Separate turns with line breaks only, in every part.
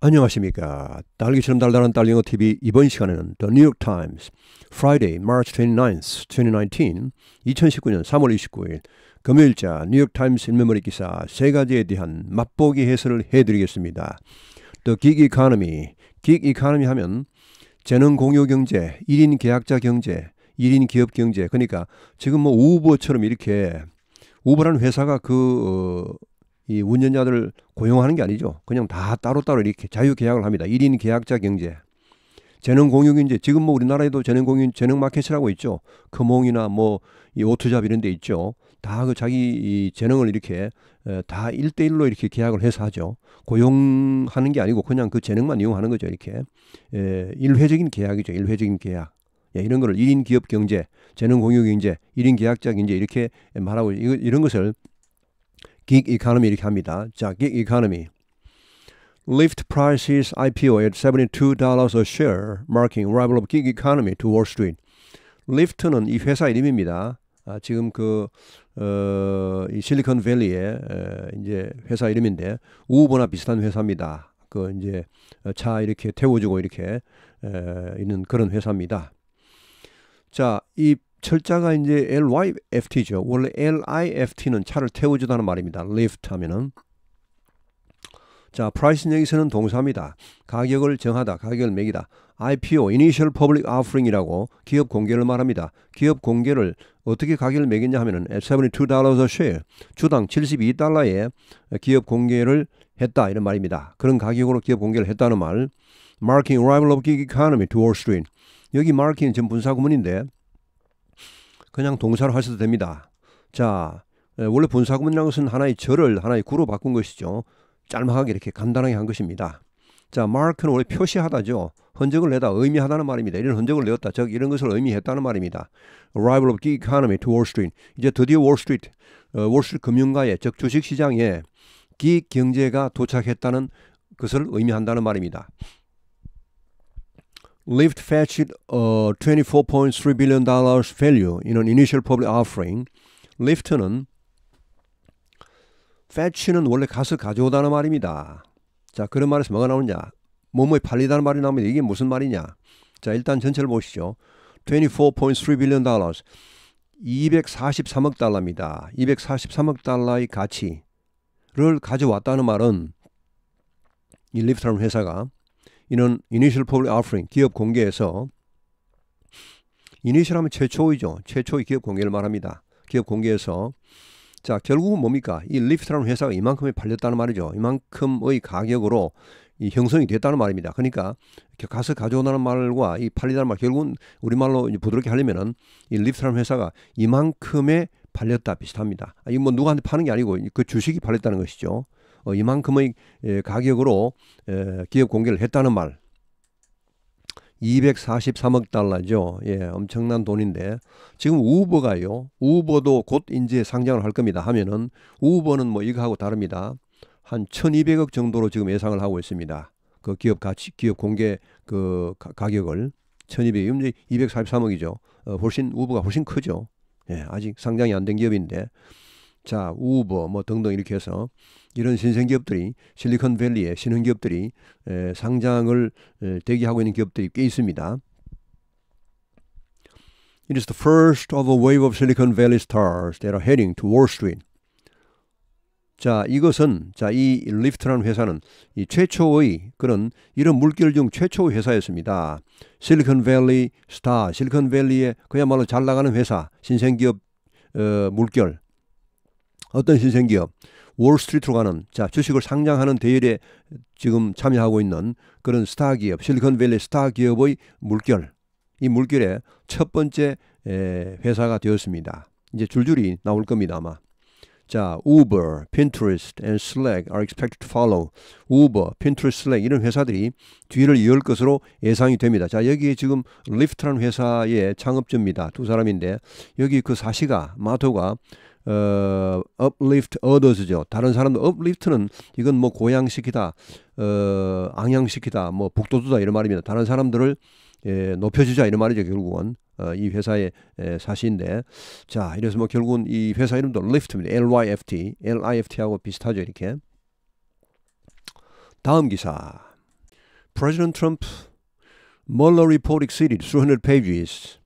안녕하십니까. 딸기처럼 달달한 딸기어 TV 이번 시간에는 The New York Times Friday, March 29th, 2019 2019년 3월 29일 금요일자 뉴욕 타임스 인메모리 기사 세 가지에 대한 맛보기 해설을 해드리겠습니다. The Gig Economy, Gig Economy 하면 재능 공유 경제, 1인 계약자 경제, 1인 기업 경제. 그러니까 지금 뭐 우버처럼 이렇게 우버라는 회사가 그 어, 이 운전자들을 고용하는 게 아니죠. 그냥 다 따로따로 이렇게 자유 계약을 합니다. 1인 계약자 경제. 재능 공유인제 지금 뭐 우리나라에도 재능 공유 재능 마켓이라고 있죠. 금홍이나 뭐 이 오토잡 이런 데 있죠. 다 그 자기 이 재능을 이렇게 다 1대1로 이렇게 계약을 해서 하죠. 고용하는 게 아니고 그냥 그 재능만 이용하는 거죠. 이렇게. 예, 일회적인 계약이죠. 일회적인 계약. 예, 이런 거를 1인 기업 경제, 재능 공유 경제, 1인 계약자 경제 이렇게 말하고 이런 것을 gig economy 이렇게 합니다. 자, gig economy. Lift prices IPO at $72 a share, marking arrival of gig economy to Wall Street. Lift는 이 회사 이름입니다. 아, 지금 그, 어, 이 실리콘밸리의 이제 회사 이름인데, 우버나 비슷한 회사입니다. 그 이제 차 이렇게 태워주고 이렇게 에, 있는 그런 회사입니다. 자, 이 철자가 이제 LYFT죠. 원래 LIFT는 차를 태워주다는 말입니다. lift 하면은. 자, price는 여기서는 동사입니다. 가격을 정하다, 가격을 매기다. IPO, Initial Public Offering이라고 기업 공개를 말합니다. 기업 공개를 어떻게 가격을 매겼냐 하면은 at $72 a share, 주당 72달러에 기업 공개를 했다 이런 말입니다. 그런 가격으로 기업 공개를 했다는 말. Marking arrival of gig economy to Wall Street. 여기 marking 지 분사 구문인데 그냥 동사로 하셔도 됩니다. 자, 예, 원래 분사구문이라는 것은 하나의 절을 하나의 구로 바꾼 것이죠. 짤막하게 이렇게 간단하게 한 것입니다. 자, 마크는 원래 표시하다죠. 흔적을 내다 의미하다는 말입니다. 이런 흔적을 내었다. 즉 이런 것을 의미했다는 말입니다. Arrival of the economy to Wall Street. 이제 드디어 월스트리트, 어, 월스트리트 금융가에 즉 주식시장에 기 경제가 도착했다는 것을 의미한다는 말입니다. Lyft fetched u $24.3 billion value in an initial public offering. Lyft는 fetch는 원래 가서 가져오다는 말입니다. 자, 그런 말에서 뭐가 나오냐? 몸에 팔리다는 말이 나옵니다. 이게 무슨 말이냐? 자, 일단 전체를 보시죠. 24.3 billion d o 243억 달러입니다. 243억 달러의 가치를 가져왔다는 말은 이 리프트라는 회사가 이는 Initial Public Offering 기업 공개에서 이니셜 하면 최초이죠. 최초의 기업 공개를 말합니다. 기업 공개에서 자 결국은 뭡니까 이 리프트라는 회사가 이만큼에 팔렸다는 말이죠. 이만큼의 가격으로 이 형성이 됐다는 말입니다. 그러니까 가서 가져온다는 말과 이 팔리다는 말 결국은 우리말로 부드럽게 하려면은 이 리프트라는 회사가 이만큼의 팔렸다 비슷합니다. 아, 이건 뭐 누구한테 파는 게 아니고 그 주식이 팔렸다는 것이죠. 어, 이만큼의 예, 가격으로 에, 예, 기업 공개를 했다는 말. 243억 달러죠. 예, 엄청난 돈인데 지금 우버가요. 우버도 곧 이제 상장을 할 겁니다. 하면은 우버는 뭐 이거하고 다릅니다. 한 1,200억 정도로 지금 예상을 하고 있습니다. 그 기업 가치, 기업 공개 그 가, 격을 1 2 0 0 243억이죠. 어, 훨씬 우버가 훨씬 크죠. 예, 아직 상장이 안 된 기업인데 자, 우버 뭐 등등 이렇게 해서 이런 신생기업들이 실리콘밸리에 신흥기업들이 에, 상장을 에, 대기하고 있는 기업들이 꽤 있습니다. It is the first of a wave of Silicon Valley stars that are heading to Wall Street. 자, 이것은 자, 이 리프트라는 회사는 이 최초의 그런 이런 물결 중 최초의 회사였습니다. 실리콘밸리 스타, 실리콘밸리의 그야말로 잘 나가는 회사, 신생기업 어, 물결 어떤 신생기업 월스트리트로 가는 자 주식을 상장하는 대열에 지금 참여하고 있는 그런 스타 기업 실리콘밸리 스타 기업의 물결 이 물결의 첫 번째 에, 회사가 되었습니다. 이제 줄줄이 나올 겁니다 아마. 자, 우버, e r Pinterest and Slack are expected to follow. Uber, p i n t e 이런 회사들이 뒤를 이을 것으로 예상이 됩니다. 자, 여기에 지금 리프트라는 회사의 창업주입니다. 두 사람인데 여기 그 사시가 마토가 어, uplift others죠. 다른 사람도 uplift는 이건 뭐 고양시키다, 어, 앙양시키다, 뭐 북돋우다 이런 말입니다. 다른 사람들을 예, 높여주자 이런 말이죠. 결국은 어, 이 회사의 예, 사시인데 자 이래서 뭐 결국은 이 회사 이름도 lift입니다. L-Y-F-T, L-I-F-T하고 비슷하죠 이렇게. 다음 기사. President Trump Mueller report exceeded 300 pages.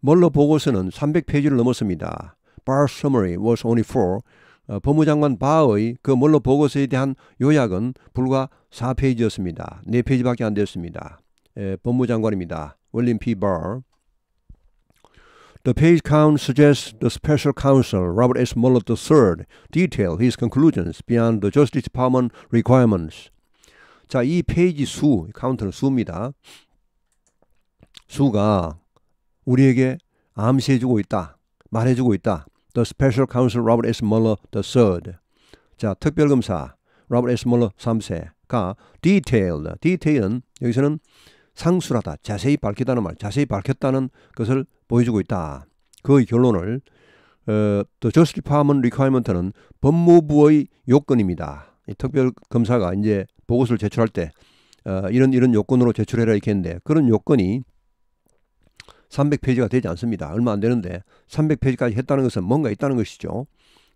멀러 보고서는 300페이지를 넘었습니다. bar summary was only four. 어, 법무장관 바의 그 몰로 보고서에 대한 요약은 불과 4페이지였습니다. 4페이지밖에 안 되었습니다. 예, 법무장관입니다. 윌리엄 P. bar. The page count suggests the special counsel Robert S. Mueller III detail his conclusions beyond the Justice Department requirements. 자, 이 페이지 수, 카운트는 수입니다. 수가 우리에게 암시해주고 있다, 말해주고 있다. The Special Counsel Robert S. Mueller III. 자, 특별검사 로버트 S. 몰러 3세가 detailed, detail은 여기서는 상술하다, 자세히 밝혔다는 말, 자세히 밝혔다는 것을 보여주고 있다. 그 결론을 어, The Justification Requirement는 법무부의 요건입니다. 이 특별검사가 이제 보고서를 제출할 때 어, 이런 이런 요건으로 제출해라 이렇게 했는데 그런 요건이 300페이지가 되지 않습니다. 얼마 안 되는데 300페이지까지 했다는 것은 뭔가 있다는 것이죠.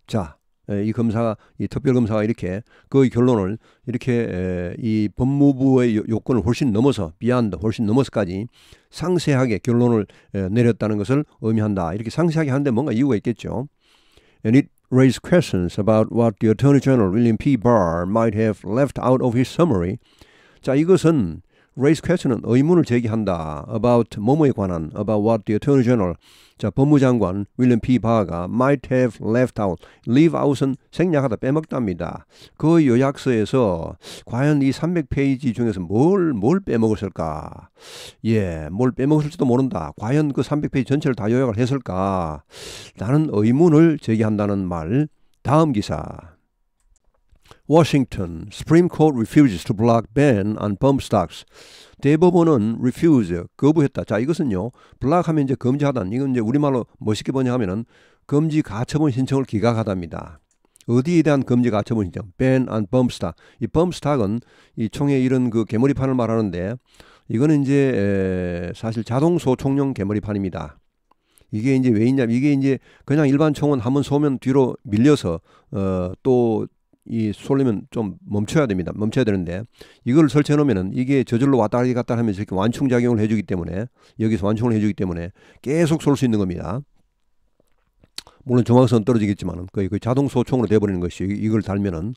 자, 이 검사가 이 특별 검사가 이렇게 그 결론을 이렇게 이 법무부의 요건을 훨씬 넘어서 비한다 훨씬 넘어서까지 상세하게 결론을 내렸다는 것을 의미한다 이렇게 상세하게 하는데 뭔가 이유가 있겠죠. And it raised questions about what the Attorney General William P. Barr might have left out of his summary. 자 이것은 raise question은 의문을 제기한다. about 뭐뭐에 관한 about what the attorney general 자 법무장관 윌리엄 P 바가 might have left out leave out은 생략하다 빼먹답니다. 그 요약서에서 과연 이 300페이지 중에서 뭘뭘 뭘 빼먹었을까? 예, 뭘 빼먹었을지도 모른다. 과연 그 300페이지 전체를 다 요약을 했을까? 나는 의문을 제기한다는 말. 다음 기사. 워싱턴 스프 p r e m e Court refuses to block ban on bump stocks. 대법원은 refuse 거부했다. 자 이것은요 block 하면 이제 금지하다. 이건 이제 우리말로 멋있게 번역하면은 금지 가처분 신청을 기각하답니다. 어디에 대한 금지 가처분 신청? ban on bump stock. 이 bump stock은 이 총에 이런 그 개머리판을 말하는데 이거는 이제 에, 사실 자동 소총용 개머리판입니다. 이게 이제 왜 있냐? 이게 이제 그냥 일반 총은 한번 쏘면 뒤로 밀려서 어, 또이 쏠리면 좀 멈춰야 됩니다. 멈춰야 되는데 이걸 설치해 놓으면은 이게 저절로 왔다 갔다 하면서 이렇게 완충 작용을 해 주기 때문에 여기서 완충을 해 주기 때문에 계속 쏠 수 있는 겁니다. 물론 중앙선 떨어지겠지만은 거의, 그 자동 소총으로 돼 버리는 것이 이걸 달면은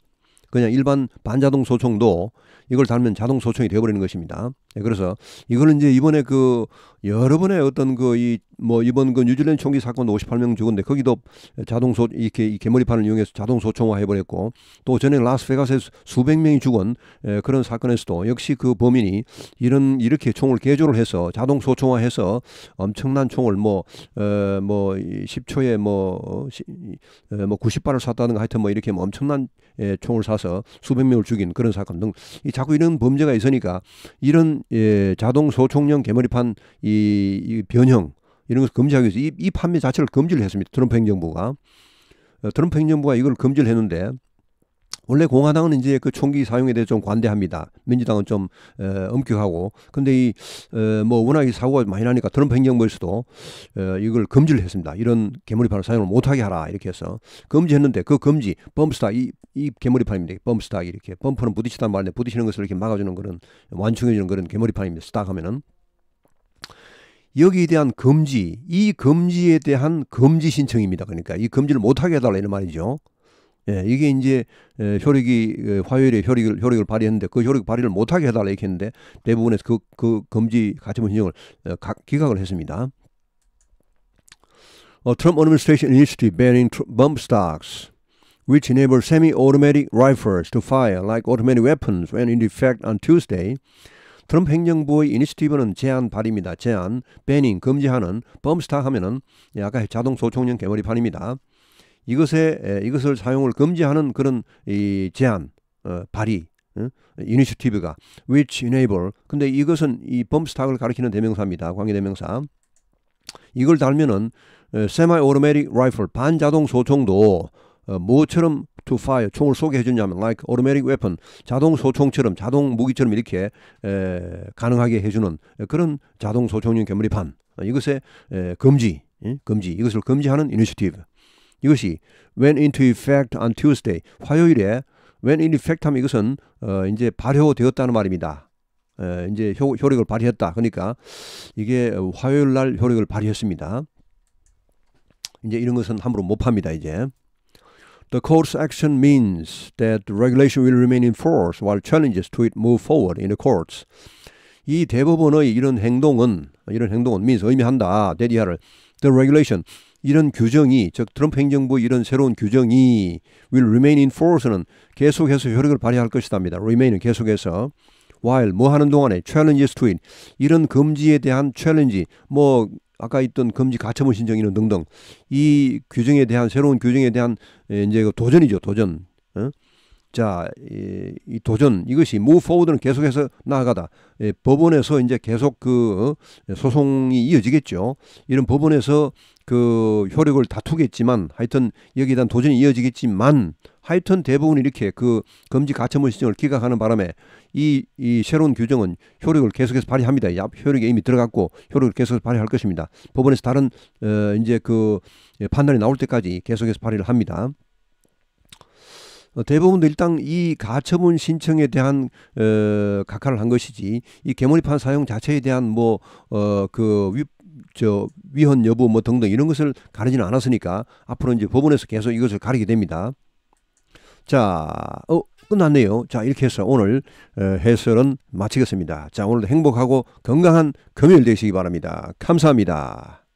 그냥 일반 반자동 소총도 이걸 달면 자동 소총이 되어버리는 것입니다. 예, 그래서 이거는 이제 이번에 그 여러 번의 어떤 그 이 뭐 이번 그 뉴질랜드 총기 사건 58명 죽었는데 거기도 자동 소 이렇게 이 개머리판을 이용해서 자동 소총화 해버렸고 또 전에 라스베가스에 수백 명이 죽은 예, 그런 사건에서도 역시 그 범인이 이런 이렇게 총을 개조를 해서 자동 소총화해서 엄청난 총을 뭐뭐 뭐 10초에 어, 뭐뭐 뭐 90발을 쐈다는 가 하여튼 뭐 이렇게 뭐 엄청난 예, 총을 사서 수백 명을 죽인 그런 사건 등 이 자꾸 이런 범죄가 있으니까 이런 예, 자동 소총령 개머리판 이, 이 변형 이런 것을 금지하기 위해서 이, 이 판매 자체를 금지를 했습니다. 트럼프 행정부가 어, 트럼프 행정부가 이걸 금지를 했는데 원래 공화당은 이제 그 총기 사용에 대해 좀 관대합니다. 민주당은 좀 에, 어, 엄격하고 근데 이 뭐 워낙 이 어, 뭐 사고가 많이 나니까 트럼프 행정부에서도 에, 어, 이걸 금지를 했습니다. 이런 개머리판을 사용을 못하게 하라 이렇게 해서 금지했는데 그 금지 범스타 이, 이 개머리판입니다. 범스타 이렇게 범프는 부딪히다 말인데 부딪히는 것을 이렇게 막아주는 그런 완충해주는 그런 개머리판입니다. 스탁 하면은 여기에 대한 금지, 이 금지에 대한 금지 신청입니다. 그러니까 이 금지를 못하게 해달라 이런 말이죠. 예, 이게 이제 효력이 화요일에 효력을 효력을 발휘했는데 그 효력 발휘를 못하게 해달라 이렇게 했는데 대부분에서 그, 그 금지 가처분 신청을 각 기각을 했습니다. A Trump administration initiative banning bump stocks, which enable semi-automatic rifles to fire like automatic weapons, went into effect on Tuesday. 트럼프 행정부의 이니시티브는 제한 발입니다. 제한, 배닝, 금지하는, 범스타 하면은 아까 자동 소총령 개머리판입니다. 이것에 이것을 사용을 금지하는 그런 이 제안 어, 발의 어, 이니셔티브가 which enable 근데 이것은 이 범스탁을 가리키는 대명사입니다. 광계 대명사. 이걸 달면은 semi automatic rifle 반자동 소총도 어, 뭐처럼 to fire 총을 쏘게 해주냐면 like automatic weapon 자동 소총처럼 자동 무기처럼 이렇게 에, 가능하게 해주는 그런 자동 소총용 괴물이판 이것의 에, 금지 예? 금지 이것을 금지하는 이니셔티브 이것이 went into effect on Tuesday 화요일에 went into effect 하면 이것은 어, 이제 발효되었다는 말입니다. 에, 이제 효, 효력을 발휘했다. 그러니까 이게 화요일 날 효력을 발휘했습니다. 이제 이런 것은 함부로 못 팝니다. 이제 The court's action means that the regulation will remain in force while challenges to it move forward in the courts. 이 대법원의 이런 행동은 이런 행동은 means 의미한다. 대리하를 the regulation 이런 규정이 즉 트럼프 행정부 이런 새로운 규정이 will remain in force는 계속해서 효력을 발휘할 것이답니다. remain은 계속해서 while 뭐 하는 동안에 challenges to it 이런 금지에 대한 챌린지 뭐 아까 있던 금지 가처분 신청 이런 등등 이 규정에 대한 새로운 규정에 대한 예, 이제 그 도전이죠 도전. 어? 자, 이, 이 도전 이것이 move forward는 계속해서 나아가다. 예, 법원에서 이제 계속 그 어? 소송이 이어지겠죠. 이런 법원에서 그 효력을 다투겠지만 하여튼 여기에 대한 도전이 이어지겠지만 하여튼 대부분 이렇게 그 금지 가처분 신청을 기각하는 바람에 이, 이 새로운 규정은 효력을 계속해서 발휘합니다. 효력에 이미 들어갔고 효력을 계속해서 발휘할 것입니다. 법원에서 다른 어, 이제 그 예, 판단이 나올 때까지 계속해서 발휘를 합니다. 어, 대부분도 일단 이 가처분 신청에 대한 어, 각하를 한 것이지 이 개머리판 사용 자체에 대한 뭐어그 저 위헌 여부 뭐 등등 이런 것을 가르지는 않았으니까 앞으로 이제 법원에서 계속 이것을 가리게 됩니다. 자, 어, 끝났네요. 자, 이렇게 해서 오늘 어, 해설은 마치겠습니다. 자, 오늘도 행복하고 건강한 금요일 되시기 바랍니다. 감사합니다.